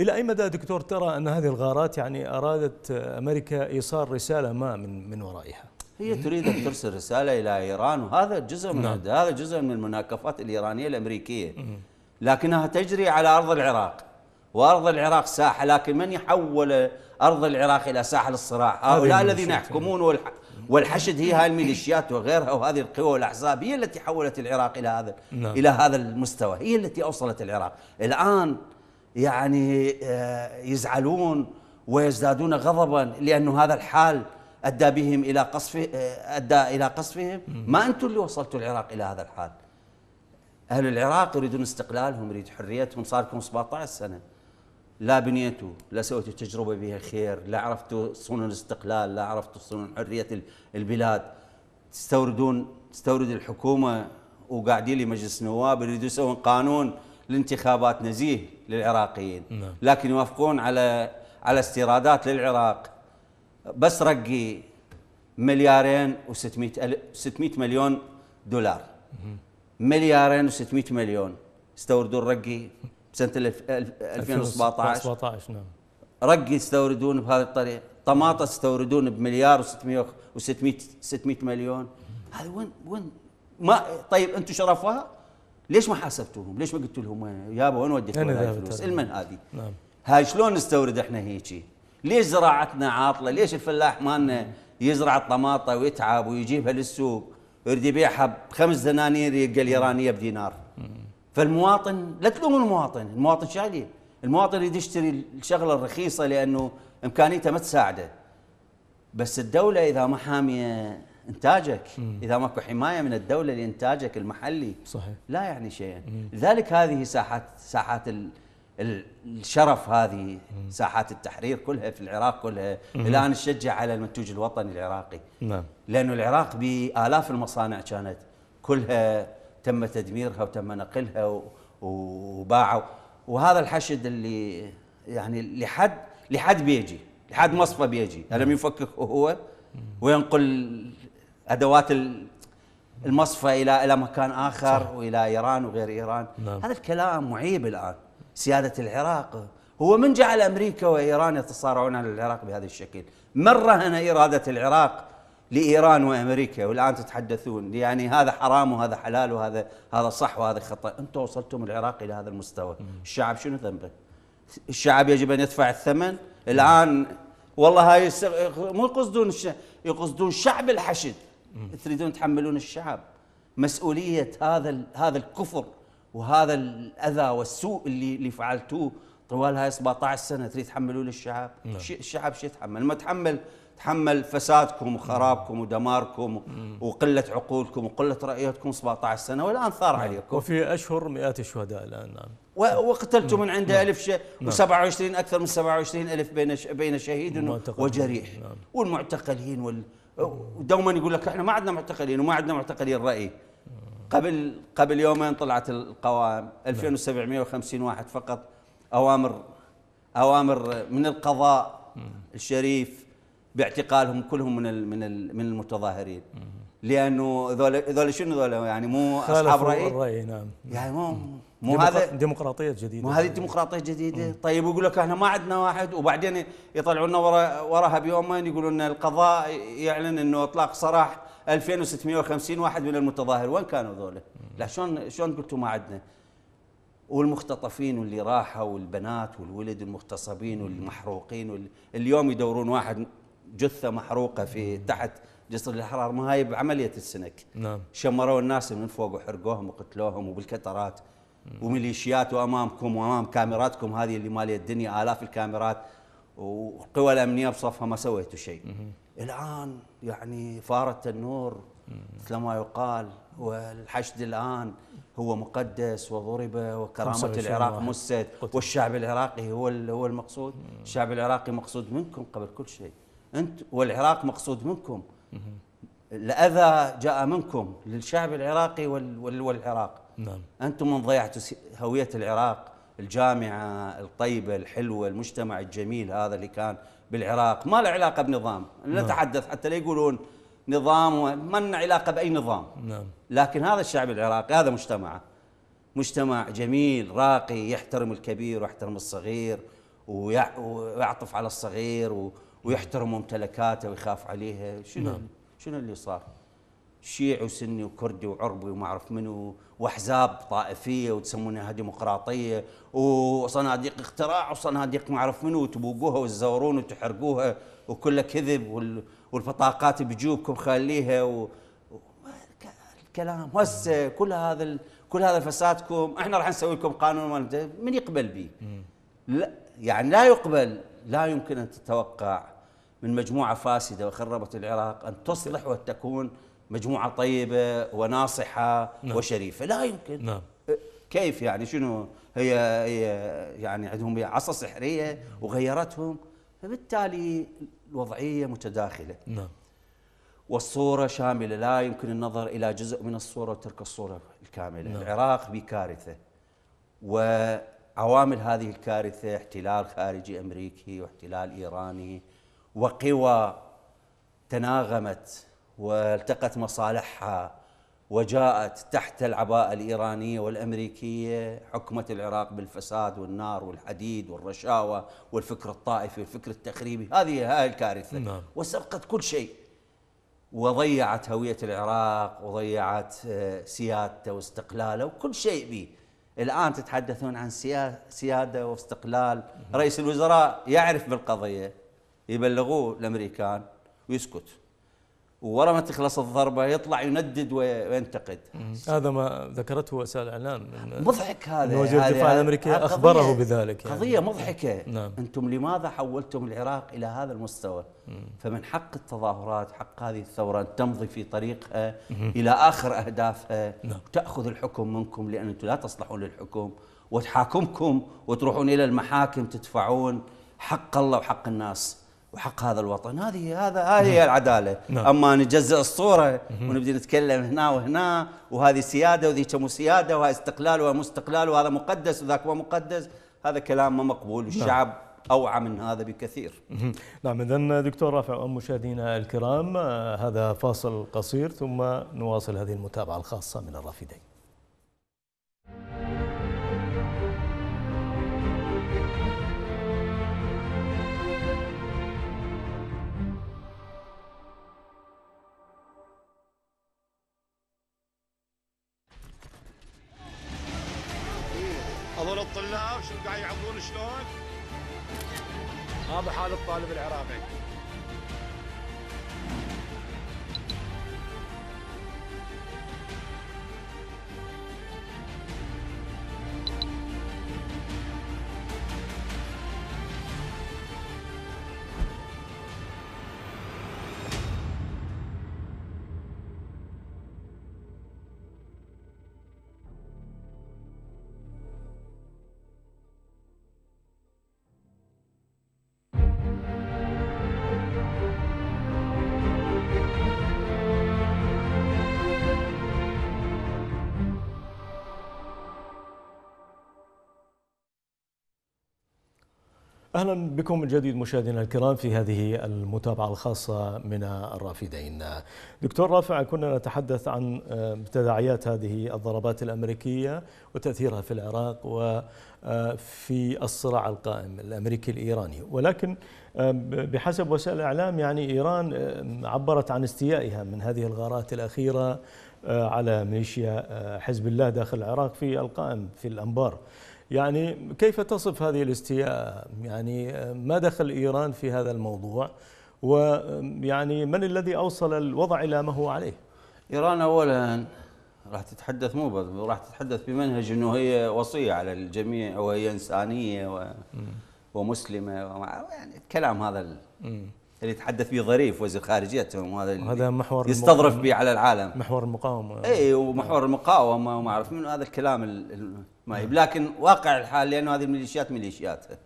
إلى أي مدى دكتور ترى أن هذه الغارات يعني أرادت آه، أمريكا إيصال رسالة ما من من ورائها؟ هي تريد أن ترسل رسالة إلى إيران وهذا جزء من نعم. هذا جزء من المناكفات الإيرانية الأمريكية لكنها تجري على أرض العراق وأرض العراق ساحة لكن من يحول أرض العراق إلى ساحل الصراع هؤلاء الذين يحكمون والحشد هي هاي الميليشيات وغيرها وهذه القوى والأحزاب هي التي حولت العراق إلى هذا نعم. إلى هذا المستوى هي التي أوصلت العراق الآن يعني آه، يزعلون ويزدادون غضبا لأن هذا الحال أدى بهم إلى قصف آه، أدى إلى قصفهم ما أنتم اللي وصلتوا العراق إلى هذا الحال أهل العراق يريدون استقلالهم يريد حريتهم صار لكم 17 سنة لا بنيتوا لا سويتوا تجربه بها خير لا عرفتوا صنع الاستقلال لا عرفتوا صنع حريه البلاد تستوردون تستورد الحكومه وقاعدين لي مجلس نواب يريدوا يسوون قانون لانتخابات نزيه للعراقيين نعم. لكن يوافقون على على استيرادات للعراق بس رقي مليارين و600 600 مليون دولار مليارين و600 مليون استوردوا الرقي سنه 2017 2017 نعم رقي يستوردون بهذه الطريقه طماطم يستوردون بمليار و600 و600 600 مليون هذه وين وين ما طيب انتم شرفاء ليش ما حاسبتوهم؟ ليش ما قلتوا لهم يابا وين وديتوا الفلوس؟ المن هذه نعم هاي شلون نستورد احنا هيجي؟ ليش زراعتنا عاطله؟ ليش الفلاح مالنا يزرع الطماطه ويتعب ويجيبها للسوق ويريد يبيعها بخمس دنانير يلقى الايرانيه بدينار؟ فالمواطن لا تلوم المواطن المواطن شايله المواطن يريد يشتري الشغله الرخيصه لانه امكانيته ما تساعده بس الدوله اذا ما حاميه انتاجك مم. اذا ماكو حمايه من الدوله لانتاجك المحلي صحيح لا يعني شيئا لذلك هذه ساحات ساحات ال الشرف هذه مم. ساحات التحرير كلها في العراق كلها الان نشجع على المنتوج الوطني العراقي نعم لانه العراق بالاف المصانع كانت كلها تم تدميرها وتم نقلها وباعوا وهذا الحشد اللي يعني لحد لحد بيجي لحد مصفى بيجي لم يفككه هو وينقل ادوات المصفى الى الى مكان اخر صح. والى ايران وغير ايران نعم. هذا الكلام معيب الان سياده العراق هو من جعل امريكا وايران يتصارعون على العراق بهذا الشكل من رهن اراده العراق لايران وامريكا والان تتحدثون يعني هذا حرام وهذا حلال وهذا هذا صح وهذا خطا انتم وصلتم العراق الى هذا المستوى الشعب شنو ذنبه الشعب يجب ان يدفع الثمن الان والله هاي مو يقصدون يقصدون شعب الحشد تريدون تحملون الشعب مسؤوليه هذا هذا الكفر وهذا الاذى والسوء اللي اللي فعلتوه طوال هاي 17 سنه تريد تحملون الشعب نعم. الشعب شو يتحمل ما تحمل تحمل فسادكم وخرابكم ودماركم وقله عقولكم وقله رأيتكم 17 سنه والان ثار نعم. عليكم وفي اشهر مئات الشهداء الان نعم وقتلت من عنده نعم. ألف شيء نعم. و27 أكثر من 27 ألف بين بين شهيد وجريح نعم. والمعتقلين وال... ودوما يقول لك احنا ما عندنا معتقلين وما عندنا معتقلين رأي قبل قبل يومين طلعت القوائم 2750 نعم. واحد فقط أوامر أوامر من القضاء الشريف باعتقالهم كلهم من من من المتظاهرين لانه ذول ذول شنو ذول يعني مو اصحاب راي الراي نعم يعني مو مو هذا ديمقراطيه جديده مو هذه ديمقراطيه جديده مم. طيب يقول لك احنا ما عندنا واحد وبعدين يطلعوا لنا ورا وراها بيومين يقولوا القضاء يعلن انه اطلاق سراح 2650 واحد من المتظاهر وين كانوا ذولا؟ لا شلون شلون قلتوا ما عندنا؟ والمختطفين واللي راحوا والبنات والولد المغتصبين والمحروقين اليوم يدورون واحد جثه محروقه في تحت جسر الاحرار ما هاي بعمليه السنك نعم شمروا الناس من فوق وحرقوهم وقتلوهم وبالكترات وميليشيات وامامكم وامام كاميراتكم هذه اللي ماليه الدنيا الاف الكاميرات والقوى الامنيه بصفها ما سويتوا شيء الان يعني فارت النور مثل ما يقال والحشد الان هو مقدس وضرب وكرامه العراق مست والشعب العراقي هو هو المقصود الشعب العراقي مقصود منكم قبل كل شيء انت والعراق مقصود منكم الاذى جاء منكم للشعب العراقي وال والعراق نعم انتم من ضيعتوا هويه العراق الجامعه الطيبه الحلوه المجتمع الجميل هذا اللي كان بالعراق ما له علاقه بنظام نعم. نتحدث حتى لا يقولون نظام ما لنا علاقه باي نظام نعم. لكن هذا الشعب العراقي هذا مجتمعه مجتمع جميل راقي يحترم الكبير ويحترم الصغير ويعطف على الصغير و ويحترم ممتلكاته ويخاف عليها شنو نعم. شنو اللي صار؟ شيعي وسني وكردي وعربي وما اعرف منو واحزاب طائفيه وتسمونها ديمقراطيه وصناديق اختراع وصناديق ما اعرف منو وتبوقوها وتزورون وتحرقوها وكلها كذب والبطاقات بجوبكم خليها و... الكلام هسه كل هذا كل هذا فسادكم احنا راح نسوي لكم قانون من يقبل به؟ لا يعني لا يقبل لا يمكن أن تتوقع من مجموعة فاسدة وخربت العراق أن تصلح وتكون مجموعة طيبة وناصحة نعم. وشريفة لا يمكن نعم. أه، كيف يعني شنو هي, هي يعني عندهم عصا سحرية وغيرتهم فبالتالي الوضعية متداخلة نعم. والصورة شاملة لا يمكن النظر إلى جزء من الصورة وترك الصورة الكاملة نعم. العراق بكارثة و عوامل هذه الكارثة احتلال خارجي أمريكي واحتلال إيراني وقوى تناغمت والتقت مصالحها وجاءت تحت العباءة الإيرانية والأمريكية حكمت العراق بالفساد والنار والحديد والرشاوة والفكر الطائفي والفكر التخريبي هذه هاي الكارثة نعم. وسرقت كل شيء وضيعت هوية العراق وضيعت آه، سيادته واستقلاله وكل شيء به الآن تتحدثون عن سيادة واستقلال رئيس الوزراء يعرف بالقضية يبلغوه الأمريكان ويسكت وورا ما تخلص الضربه يطلع يندد وينتقد هذا ما ذكرته وسائل الاعلام مضحك هذا وزير الدفاع الامريكي اخبره بذلك يعني. قضيه مضحكه نعم. انتم لماذا حولتم العراق الى هذا المستوى مم. فمن حق التظاهرات حق هذه الثوره ان تمضي في طريقها مم. الى اخر اهدافها نعم. تاخذ الحكم منكم لان انتم لا تصلحون للحكم وتحاكمكم وتروحون الى المحاكم تدفعون حق الله وحق الناس وحق هذا الوطن هذه هذا هذه هي نعم. العداله نعم. اما نجزء الصوره ونبدي نتكلم هنا وهنا وهذه سياده وذيك مو سياده وهذا استقلال ومو استقلال وهذا مقدس وذاك مو مقدس هذا كلام ما مقبول والشعب نعم. أوعى من هذا بكثير نعم إذا دكتور رافع مشاهدينا الكرام آه، هذا فاصل قصير ثم نواصل هذه المتابعة الخاصة من الرافدين شنو قاعد يعبرون شلون؟ هذا حال الطالب العراقي اهلا بكم من جديد مشاهدينا الكرام في هذه المتابعه الخاصه من الرافدين. دكتور رافع كنا نتحدث عن آه، تداعيات هذه الضربات الامريكيه وتاثيرها في العراق وفي آه، الصراع القائم الامريكي الايراني، ولكن آه، بحسب وسائل الاعلام يعني ايران عبرت عن استيائها من هذه الغارات الاخيره على ميليشيا حزب الله داخل العراق في القائم في الانبار. يعني كيف تصف هذه الاستياء يعني آه، ما دخل إيران في هذا الموضوع ويعني آه، من الذي أوصل الوضع إلى ما هو عليه إيران أولا راح تتحدث مو راح تتحدث بمنهج أنه هي وصية على الجميع وهي إنسانية و... ومسلمة يعني الكلام هذا ال... اللي يتحدث به ظريف وزير خارجيتهم وهذا هذا محور يستظرف به على العالم محور المقاومه اي ومحور المقاومه وما اعرف من هذا الكلام ما هي لكن واقع الحال لانه هذه الميليشيات ميليشياتها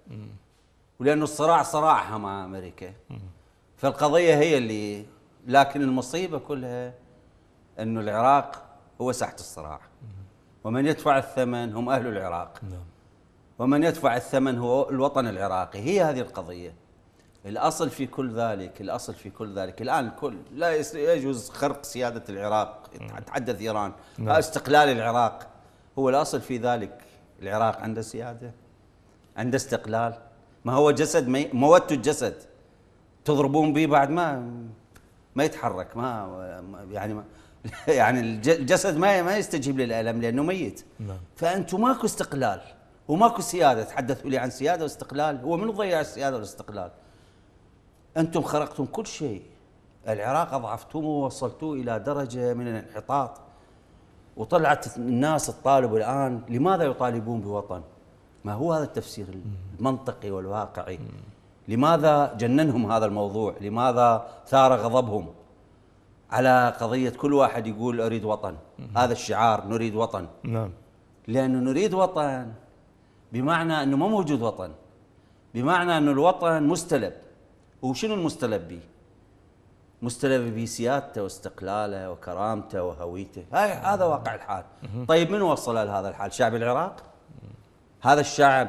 ولانه الصراع صراعها مع امريكا فالقضيه هي اللي لكن المصيبه كلها انه العراق هو ساحه الصراع ومن يدفع الثمن هم اهل العراق نعم. ومن يدفع الثمن هو الوطن العراقي هي هذه القضيه الأصل في كل ذلك الأصل في كل ذلك الآن الكل لا يجوز خرق سيادة العراق أتحدث نعم. إيران نعم. استقلال العراق هو الأصل في ذلك العراق عنده سيادة عنده استقلال ما هو جسد موت الجسد تضربون به بعد ما ما يتحرك ما يعني ما [LAUGHS] يعني الجسد ما ما يستجيب للالم لانه ميت نعم. فانتم ماكو استقلال وماكو سياده تحدثوا لي عن سياده واستقلال هو من ضيع السياده والاستقلال أنتم خرقتم كل شيء العراق اضعفتم ووصلتوه إلى درجة من الانحطاط وطلعت الناس تطالب الآن لماذا يطالبون بوطن ما هو هذا التفسير المنطقي والواقعي لماذا جننهم هذا الموضوع لماذا ثار غضبهم على قضية كل واحد يقول أريد وطن هذا الشعار نريد وطن نعم لأنه نريد وطن بمعنى أنه ما موجود وطن بمعنى أن الوطن مستلب وشنو المستلب به؟ مستلب به سيادته واستقلاله وكرامته وهويته هاي هذا واقع الحال طيب من وصل لهذا الحال شعب العراق هذا الشعب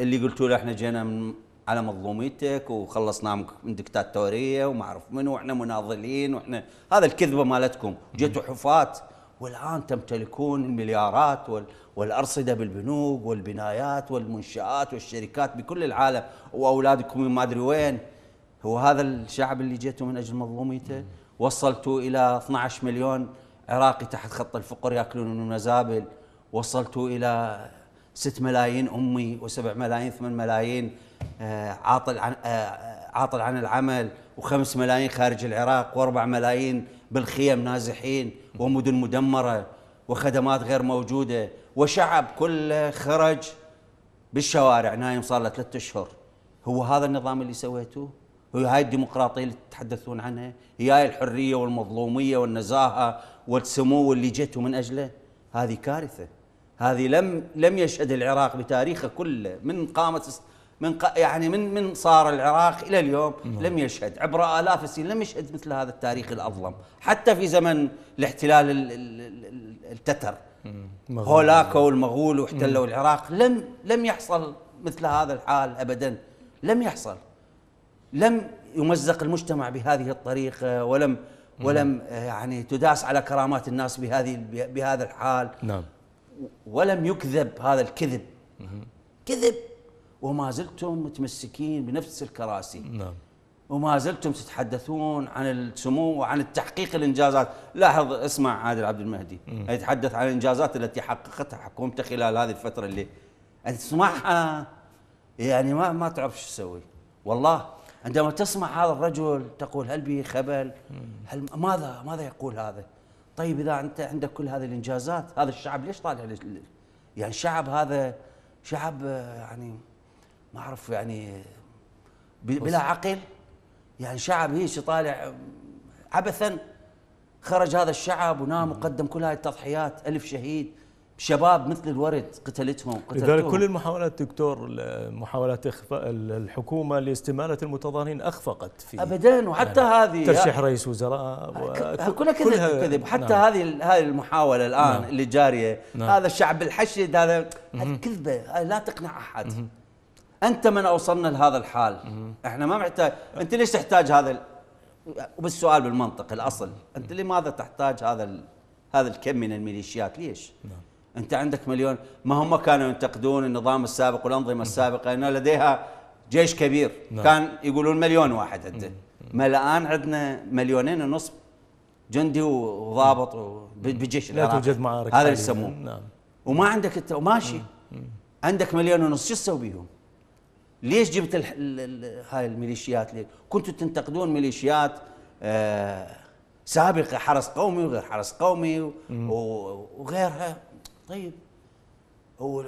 اللي قلتوا له احنا جينا من على مظلوميتك وخلصنا من دكتاتوريه وما اعرف منو واحنا مناضلين واحنا هذا الكذبه مالتكم جيتوا حفاة والان تمتلكون المليارات وال... والارصده بالبنوك والبنايات والمنشات والشركات بكل العالم واولادكم ما ادري وين هو هذا الشعب اللي جيتوا من أجل مظلوميته وصلتوا إلى 12 مليون عراقي تحت خط الفقر يأكلون من المزابل وصلتوا إلى 6 ملايين أمي و7 ملايين 8 ملايين آه، عاطل عن آه، آه، عاطل عن العمل و5 ملايين خارج العراق و4 ملايين بالخيم نازحين ومدن مدمرة وخدمات غير موجودة وشعب كله خرج بالشوارع نايم صار له ثلاث أشهر هو هذا النظام اللي سويتوه هاي الديمقراطية اللي تتحدثون عنها هي هاي الحرية والمظلومية والنزاهة والسمو اللي جيتوا من أجله هذه كارثة هذه لم لم يشهد العراق بتاريخه كله من قامت من ق... يعني من من صار العراق الى اليوم مم. نعم. لم يشهد عبر الاف السنين لم يشهد مثل هذا التاريخ الاظلم حتى في زمن الاحتلال ال... التتر هولاكو والمغول واحتلوا العراق لم لم يحصل مثل هذا الحال ابدا لم يحصل لم يمزق المجتمع بهذه الطريقه ولم ولم آه، يعني تداس على كرامات الناس بهذه بهذا الحال نعم ولم يكذب هذا الكذب كذب وما زلتم متمسكين بنفس الكراسي نعم وما زلتم تتحدثون عن السمو وعن التحقيق الانجازات لاحظ اسمع عادل عبد المهدي يتحدث عن الانجازات التي حققتها حكومته خلال هذه الفتره اللي تسمعها يعني ما ما تعرف شو تسوي والله عندما تسمع هذا الرجل تقول هل به خبل هل ماذا ماذا يقول هذا طيب اذا انت عندك كل هذه الانجازات هذا الشعب ليش طالع يعني الشعب هذا شعب آه، يعني ما اعرف يعني بلا عقل يعني شعب هيك طالع آه، عبثا خرج هذا الشعب ونام وقدم كل هذه التضحيات ألف شهيد شباب مثل الورد قتلتهم قتلتهم لذلك كل المحاولات دكتور محاولات إخفاء الحكومة لاستمالة المتظاهرين أخفقت في أبدا وحتى يعني هذه ترشيح رئيس وزراء كلها كذب كذب حتى نعم. هذه هذه المحاولة الآن نعم. اللي جارية نعم. هذا الشعب الحشد هذا كذبة لا تقنع أحد أنت من أوصلنا لهذا الحال إحنا ما محتاج أنت ليش تحتاج هذا وبالسؤال بالمنطق الأصل أنت لماذا تحتاج هذا هذا الكم من الميليشيات ليش؟ نعم. أنت عندك مليون ما هم كانوا ينتقدون النظام السابق والأنظمة السابقة أنه لديها جيش كبير نعم. كان يقولون مليون واحد عنده ما الآن عندنا مليونين ونصف جندي وضابط بالجيش لا توجد معارك هذا اللي يسموه نعم. وما عندك انت ماشي عندك مليون ونص شو تسوي بيهم؟ ليش جبت الـ الـ هاي الميليشيات ليه؟ كنتوا تنتقدون ميليشيات آه سابقه حرس قومي وغير حرس قومي وغيرها طيب هو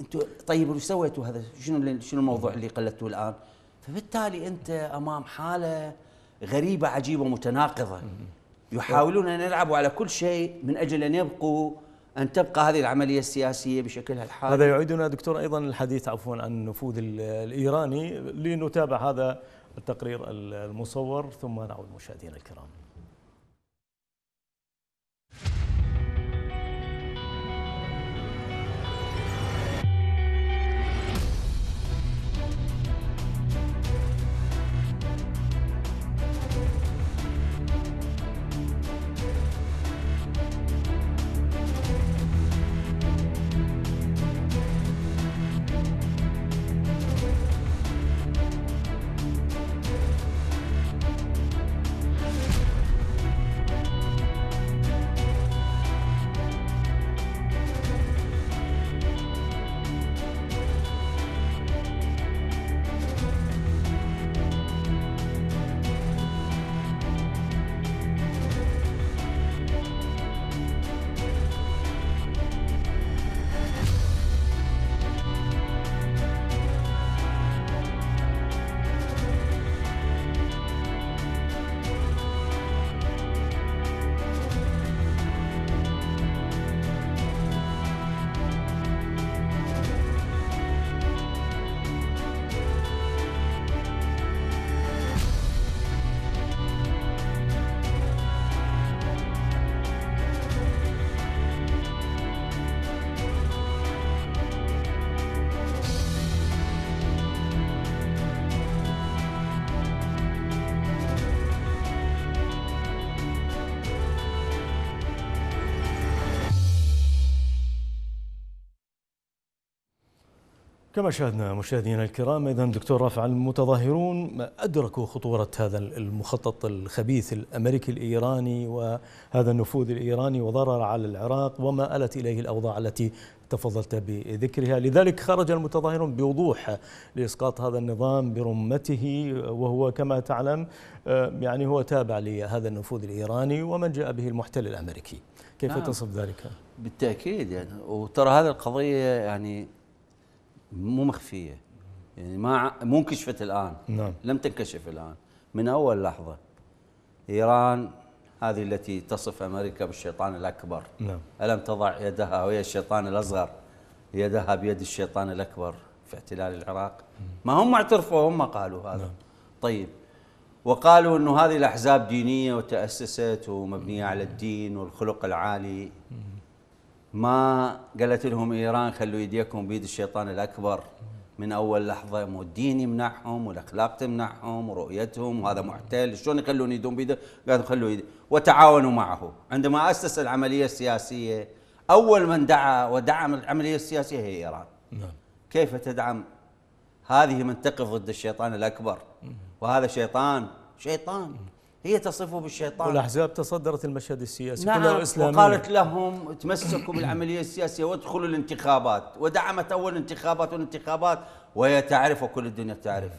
انتم طيب وش سويتوا هذا شنو شنو الموضوع اللي قلدتوه الان فبالتالي انت امام حاله غريبه عجيبه متناقضه يحاولون ان يلعبوا على كل شيء من اجل ان يبقوا ان تبقى هذه العمليه السياسيه بشكلها الحالي هذا يعيدنا دكتور ايضا الحديث عفوا عن النفوذ الايراني لنتابع هذا التقرير المصور ثم نعود مشاهدينا الكرام كما شاهدنا مشاهدينا الكرام اذا دكتور رافع المتظاهرون ادركوا خطوره هذا المخطط الخبيث الامريكي الايراني وهذا النفوذ الايراني وضرر على العراق وما الت اليه الاوضاع التي تفضلت بذكرها لذلك خرج المتظاهرون بوضوح لإسقاط هذا النظام برمته وهو كما تعلم يعني هو تابع لهذا النفوذ الإيراني ومن جاء به المحتل الأمريكي كيف نعم. تصف ذلك؟ بالتأكيد يعني وترى هذه القضية يعني مو مخفيه يعني ما مو انكشفت الان نعم. لم تنكشف الان من اول لحظه ايران هذه التي تصف امريكا بالشيطان الاكبر نعم. الم تضع يدها وهي الشيطان الاصغر يدها بيد الشيطان الاكبر في احتلال العراق ما هم اعترفوا هم قالوا هذا نعم. طيب وقالوا انه هذه الاحزاب دينيه وتاسست ومبنيه على الدين والخلق العالي ما قالت لهم ايران خلوا ايديكم بيد الشيطان الاكبر من اول لحظه مو الدين يمنعهم والاخلاق تمنعهم ورؤيتهم وهذا محتل شلون يخلون يدون بيده قالوا خلوا يدي وتعاونوا معه عندما اسس العمليه السياسيه اول من دعا ودعم العمليه السياسيه هي ايران نعم. كيف تدعم هذه من تقف ضد الشيطان الاكبر وهذا شيطان شيطان هي تصفه بالشيطان والأحزاب تصدرت المشهد السياسي نعم كلها وقالت لهم تمسكوا بالعملية السياسية وادخلوا الانتخابات ودعمت أول انتخابات والانتخابات وهي تعرف وكل الدنيا تعرف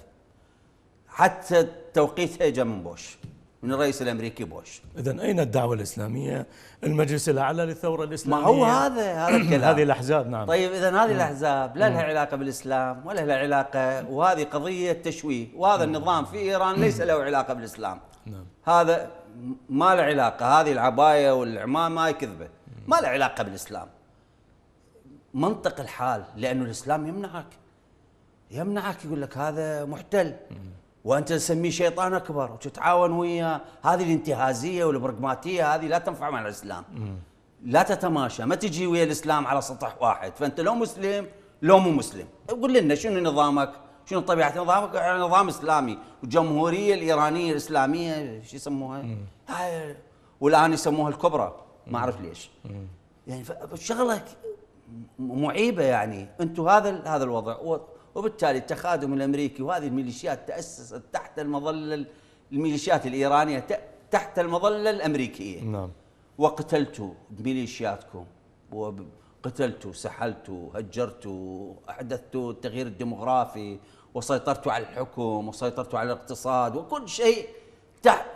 حتى توقيتها اجى من بوش من الرئيس الامريكي بوش اذا اين الدعوه الاسلاميه؟ المجلس الاعلى للثوره الاسلاميه ما هو هذا هذا الكلام [CLEARS THROAT] هذه الاحزاب نعم طيب اذا هذه نعم. الاحزاب لا لها نعم. علاقه بالاسلام ولا لها علاقه وهذه قضيه تشويه وهذا نعم. النظام في ايران ليس له علاقه بالاسلام نعم. هذا ما له علاقه هذه العبايه والعمامه ما يكذبه ما له علاقه بالاسلام منطق الحال لانه الاسلام يمنعك يمنعك يقول لك هذا محتل وانت تسميه شيطان اكبر وتتعاون وياه هذه الانتهازيه والبرغماتيه هذه لا تنفع مع الاسلام لا تتماشى ما تجي ويا الاسلام على سطح واحد فانت لو مسلم لو مو مسلم قول لنا شنو نظامك شنو طبيعه نظام نظام اسلامي والجمهوريه الايرانيه الاسلاميه شو يسموها؟ والان يسموها الكبرى ما اعرف ليش يعني شغله معيبه يعني انتم هذا هذا الوضع وبالتالي التخادم الامريكي وهذه الميليشيات تاسست تحت المظله الميليشيات الايرانيه تحت المظله الامريكيه نعم وقتلتوا ميليشياتكم وب... قتلت سحلتوا هجرتوا أحدثت التغيير الديمغرافي وسيطرت على الحكم وسيطرت على الاقتصاد وكل شيء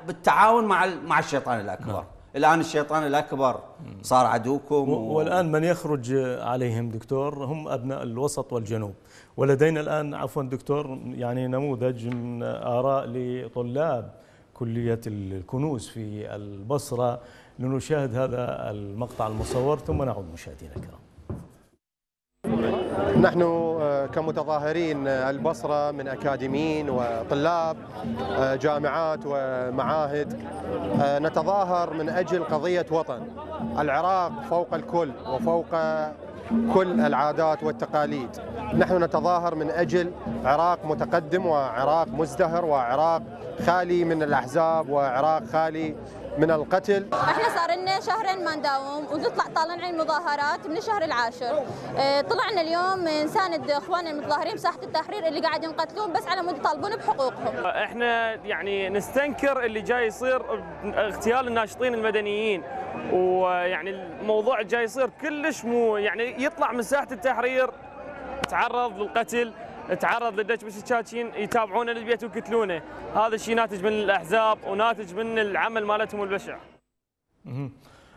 بالتعاون مع مع الشيطان الأكبر نعم. الآن الشيطان الأكبر صار عدوكم و... والآن من يخرج عليهم دكتور هم أبناء الوسط والجنوب ولدينا الآن عفوا دكتور يعني نموذج من آراء لطلاب كلية الكنوز في البصرة لنشاهد هذا المقطع المصور ثم نعود مشاهدينا الكرام نحن آه، كمتظاهرين آه، البصرة من أكاديميين وطلاب آه، جامعات ومعاهد نتظاهر من أجل قضية وطن العراق فوق الكل وفوق كل العادات والتقاليد نحن نتظاهر من أجل عراق متقدم وعراق مزدهر وعراق خالي من الأحزاب وعراق خالي من القتل احنا صار لنا شهرين ما نداوم ونطلع طالعين المظاهرات من الشهر العاشر اه، طلعنا اليوم نساند اخواننا المتظاهرين بساحه التحرير اللي قاعد ينقتلون بس على مود يطالبون بحقوقهم احنا يعني نستنكر اللي جاي يصير اغتيال الناشطين المدنيين ويعني الموضوع جاي يصير كلش مو يعني يطلع من ساحه التحرير تعرض للقتل تعرض بس الشاشين يتابعونه للبيت ويقتلونه هذا الشيء ناتج من الاحزاب وناتج من العمل مالتهم البشع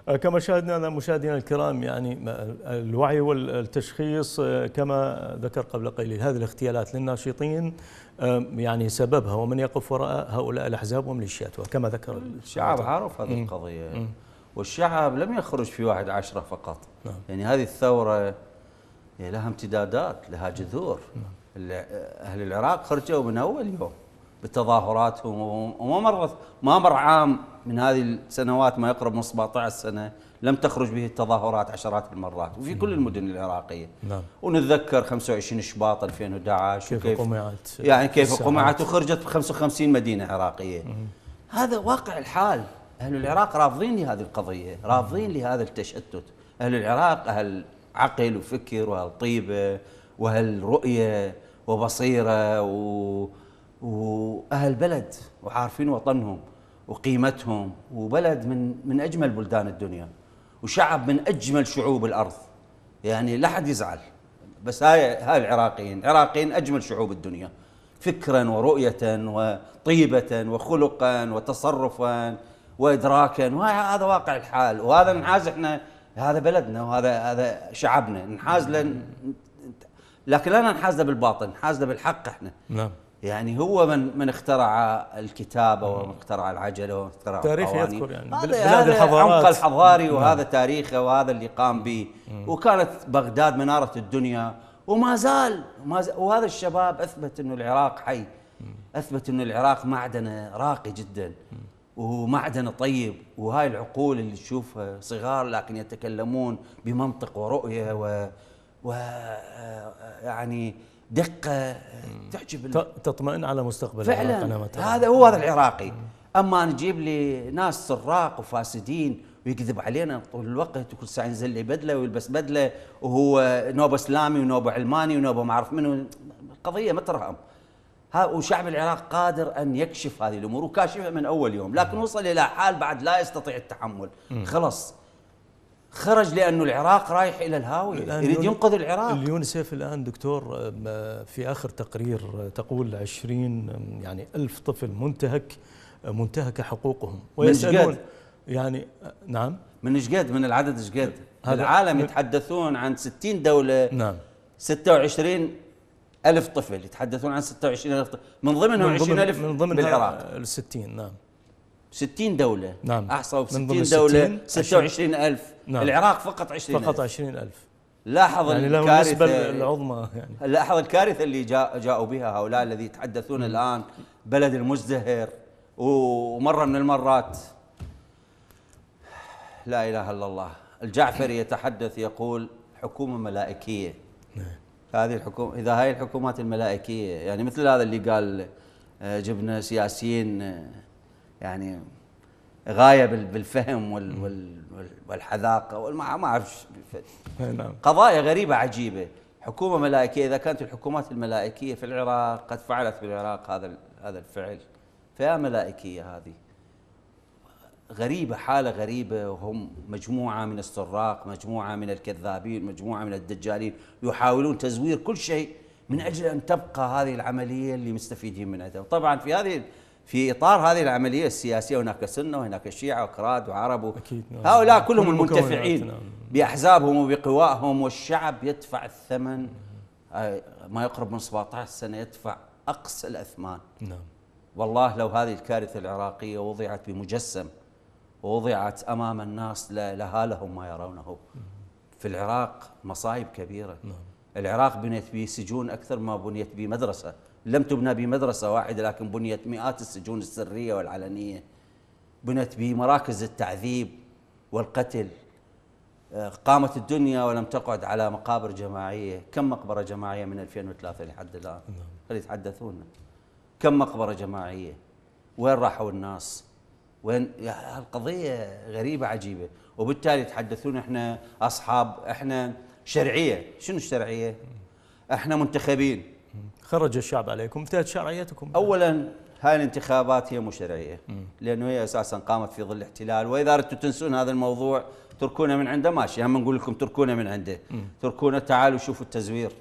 أه، كما شاهدنا مشاهدينا الكرام يعني الوعي والتشخيص أه، كما ذكر قبل قليل هذه الاغتيالات للناشطين أه، يعني سببها ومن يقف وراء هؤلاء الاحزاب وميليشياتها كما ذكر الشعب عرف هذه القضيه والشعب لم يخرج في واحد عشرة فقط مم. نعم. يعني هذه الثورة يعني لها امتدادات لها جذور نعم. اهل العراق خرجوا من اول يوم بتظاهراتهم وما مر ما مر عام من هذه السنوات ما يقرب من 17 سنه لم تخرج به التظاهرات عشرات المرات وفي كل المدن العراقيه نعم ونتذكر 25 شباط 2011 كيف قمعت يعني كيف قمعت وخرجت 55 مدينه عراقيه مم. هذا واقع الحال اهل العراق رافضين لهذه القضيه رافضين لهذا التشتت اهل العراق اهل عقل وفكر واهل طيبه واهل رؤيه وبصيره و... واهل بلد وعارفين وطنهم وقيمتهم وبلد من من اجمل بلدان الدنيا وشعب من اجمل شعوب الارض يعني لا حد يزعل بس هاي هاي العراقيين، العراقيين اجمل شعوب الدنيا فكرا ورؤية وطيبة وخلقا وتصرفا وادراكا وهذا واقع الحال وهذا نحاز احنا هذا بلدنا وهذا هذا شعبنا ننحاز لكن لا ننحاز بالباطل نحاز بالحق احنا نعم يعني هو من من اخترع الكتابه نعم. ومن اخترع العجله ومن اخترع تاريخ يذكر يعني بلاد الحضارات عمق الحضاري نعم. وهذا تاريخه وهذا اللي قام به وكانت بغداد مناره الدنيا وما زال, ما زال وهذا الشباب اثبت انه العراق حي اثبت انه العراق معدنه راقي جدا ومعدنه طيب وهاي العقول اللي تشوفها صغار لكن يتكلمون بمنطق ورؤيه و ويعني آه، دقه آه، تعجب تطمئن على مستقبل فعلا هذا هو هذا العراقي اما نجيب لي ناس سراق وفاسدين ويكذب علينا طول الوقت وكل ساعه ينزل لي بدله ويلبس بدله وهو نوبه اسلامي ونوبه علماني ونوبه ما اعرف منو قضيه ما ترهم وشعب العراق قادر ان يكشف هذه الامور وكاشفها من اول يوم لكن وصل الى حال بعد لا يستطيع التحمل خلص خرج لانه العراق رايح الى الهاويه يريد ينقذ العراق اليونسيف الان دكتور آه، في اخر تقرير آه، تقول 20 يعني ألف طفل منتهك آه، منتهكه حقوقهم ويسالون يعني نعم من ايش قد من العدد ايش قد العالم يتحدثون عن 60 دوله نعم 26 ألف طفل يتحدثون عن 26 ألف طفل من ضمنهم 20 ألف من ضمن بالعراق ال 60 نعم 60 دولة نعم أحصوا في 60 دولة 26 ألف نعم. العراق فقط 20 فقط 20 ألف لاحظ يعني الكارثة العظمى يعني لاحظ الكارثة اللي جاء جاءوا بها هؤلاء الذي يتحدثون الآن بلد المزدهر ومرة من المرات لا إله إلا الله الجعفري يتحدث يقول حكومة ملائكية نعم. هذه الحكومة إذا هاي الحكومات الملائكية يعني مثل هذا اللي قال آه، جبنا سياسيين آه، يعني غايه بالفهم والحذاقه ما اعرف نعم. قضايا غريبه عجيبه حكومه ملائكيه اذا كانت الحكومات الملائكيه في العراق قد فعلت في العراق هذا هذا الفعل فيا ملائكيه هذه غريبه حاله غريبه وهم مجموعه من السراق مجموعه من الكذابين مجموعه من الدجالين يحاولون تزوير كل شيء من اجل ان تبقى هذه العمليه اللي مستفيدين منها طبعا في هذه في اطار هذه العمليه السياسيه هناك سنه وهناك شيعه وكراد وعرب أكيد نعم. هؤلاء كلهم كل المنتفعين نعم. باحزابهم وبقوائهم والشعب يدفع الثمن آه، ما يقرب من 17 سنه يدفع اقصى الاثمان نعم والله لو هذه الكارثه العراقيه وضعت بمجسم ووضعت امام الناس لها لهم ما يرونه في العراق مصايب كبيره نعم. العراق بنيت به سجون اكثر ما بنيت به مدرسه لم تبنى بمدرسة واحدة لكن بنيت مئات السجون السرية والعلنية بنت بمراكز التعذيب والقتل آه، قامت الدنيا ولم تقعد على مقابر جماعية كم مقبرة جماعية من 2003 لحد الآن نعم. خلي يتحدثون كم مقبرة جماعية وين راحوا الناس وين القضية غريبة عجيبة وبالتالي يتحدثون احنا أصحاب احنا شرعية شنو الشرعية احنا منتخبين خرج الشعب عليكم انتهت شرعيتكم اولا هاي الانتخابات هي مو شرعيه لانه هي اساسا قامت في ظل الاحتلال واذا اردتوا تنسون هذا الموضوع تركونا من عنده ماشي هم نقول لكم تركونا من عنده تركونا تعالوا شوفوا التزوير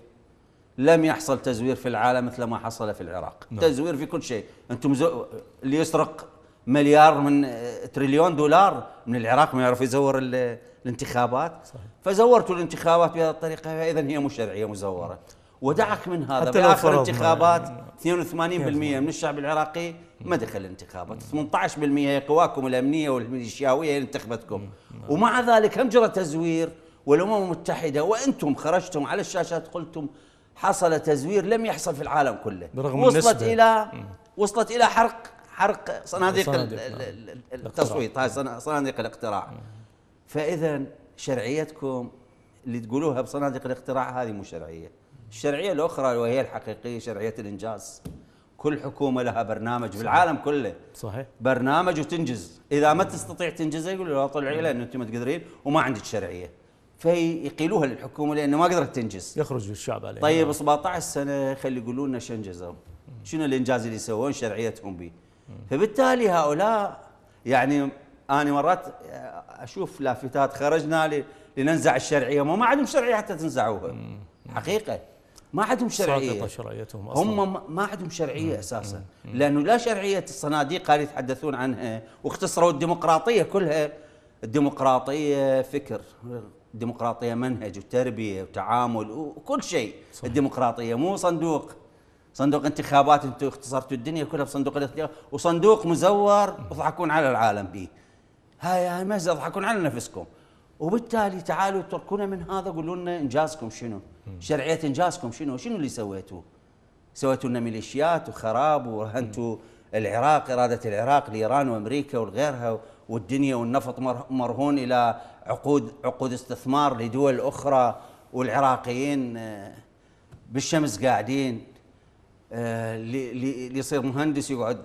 لم يحصل تزوير في العالم مثل ما حصل في العراق نعم. تزوير في كل شيء انتم زو... اللي يسرق مليار من آه، تريليون دولار من العراق ما يعرف يزور الانتخابات صحيح. فزورتوا الانتخابات بهذه الطريقه اذا هي مو شرعيه مزوره ودعك من هذا حتى باخر انتخابات 82% من الشعب العراقي ما دخل الانتخابات 18% هي قواكم الامنيه والميليشياويه انتخبتكم ومع ذلك هم جرى تزوير والامم المتحده وانتم خرجتم على الشاشات قلتم حصل تزوير لم يحصل في العالم كله برغم وصلت الى وصلت الى حرق حرق صناديق نعم. التصويت هاي صناديق الاقتراع فاذا شرعيتكم اللي تقولوها بصناديق الاقتراع هذه مو شرعيه الشرعيه الاخرى وهي الحقيقيه شرعيه الانجاز كل حكومه لها برنامج صحيح. بالعالم كله صحيح برنامج وتنجز اذا ما تستطيع تنجزه يقولوا لا طلعي لان أنت ما تقدرين وما عندك شرعيه فيقيلوها للحكومه لانه ما قدرت تنجز يخرج الشعب عليه طيب 17 سنه خلي يقولوا لنا شو انجزوا شنو الانجاز اللي يسوون شرعيتهم به فبالتالي هؤلاء يعني انا مرات اشوف لافتات خرجنا لننزع الشرعيه ما عندهم شرعيه حتى تنزعوها حقيقه ما عندهم شرعيه شرعيتهم أصلاً. هم ما عندهم شرعيه مم. اساسا مم. لانه لا شرعيه الصناديق هذه يتحدثون عنها واختصروا الديمقراطيه كلها الديمقراطيه فكر الديمقراطيه منهج وتربيه وتعامل وكل شيء صحيح. الديمقراطيه مو صندوق صندوق انتخابات انتم اختصرتوا الدنيا كلها بصندوق الانتخابات وصندوق مزور وضحكون على العالم به هاي هاي مهزه ضحكون على نفسكم وبالتالي تعالوا اتركونا من هذا قولوا لنا انجازكم شنو؟ شرعيه انجازكم شنو؟ شنو اللي سويتوه؟ سويتوا لنا ميليشيات وخراب ورهنتوا العراق اراده العراق لايران وامريكا ولغيرها والدنيا والنفط مرهون الى عقود عقود استثمار لدول اخرى والعراقيين آه، بالشمس قاعدين آه، اللي يصير مهندس يقعد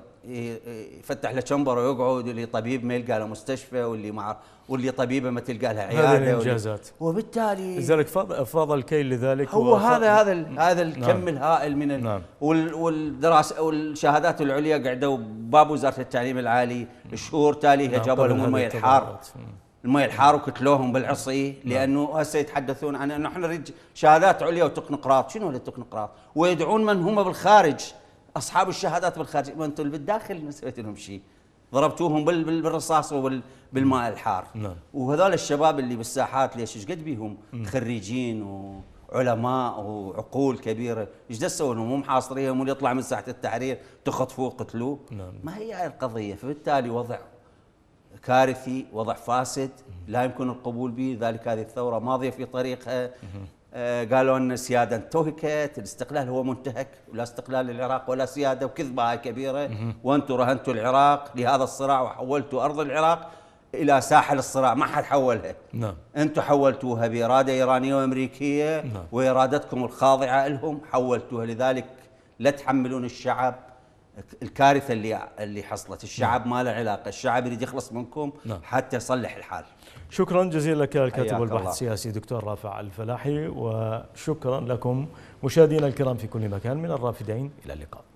يفتح له شمبر ويقعد اللي طبيب ما يلقى له مستشفى واللي مع واللي طبيبه ما تلقى لها عياده هذه الانجازات وبالتالي لذلك فاض الكيل لذلك هو هذا هذا ال نعم. هذا الكم نعم الهائل من نعم والدراسه والشهادات العليا قعدوا باب وزاره التعليم العالي شهور تاليه نعم جابوا لهم المي الحار المي الحار وكتلوهم بالعصي نعم. لانه هسه يتحدثون عن انه احنا نريد شهادات عليا وتكنقراط شنو التكنقراط ويدعون من هم بالخارج اصحاب الشهادات بالخارج ما انتم بالداخل ما سويت لهم شيء ضربتوهم بالرصاص وبالماء الحار نعم. وهذول الشباب اللي بالساحات ليش ايش قد بيهم خريجين و علماء وعقول كبيره، ايش تسوي لهم؟ مو محاصريهم واللي يطلع من ساحه التحرير تخطفوه قتلوه؟ نعم. ما هي هاي القضيه، فبالتالي وضع كارثي، وضع فاسد لا يمكن القبول به، لذلك هذه الثوره ماضيه في طريقها آه، قالوا ان السياده انتهكت، الاستقلال هو منتهك، ولا استقلال للعراق ولا سياده وكذبه هاي كبيره، وانتم رهنتوا العراق لهذا الصراع وحولتوا ارض العراق الى ساحل الصراع، ما حد حولها. نعم. انتم حولتوها باراده ايرانيه وامريكيه نعم. وارادتكم الخاضعه لهم حولتوها، لذلك لا تحملون الشعب الكارثه اللي اللي حصلت، الشعب نعم. ما له علاقه، الشعب يريد يخلص منكم نعم. حتى يصلح الحال. شكرا جزيلا لك الكاتب والباحث السياسي دكتور رافع الفلاحي وشكرا لكم مشاهدينا الكرام في كل مكان من الرافدين الى اللقاء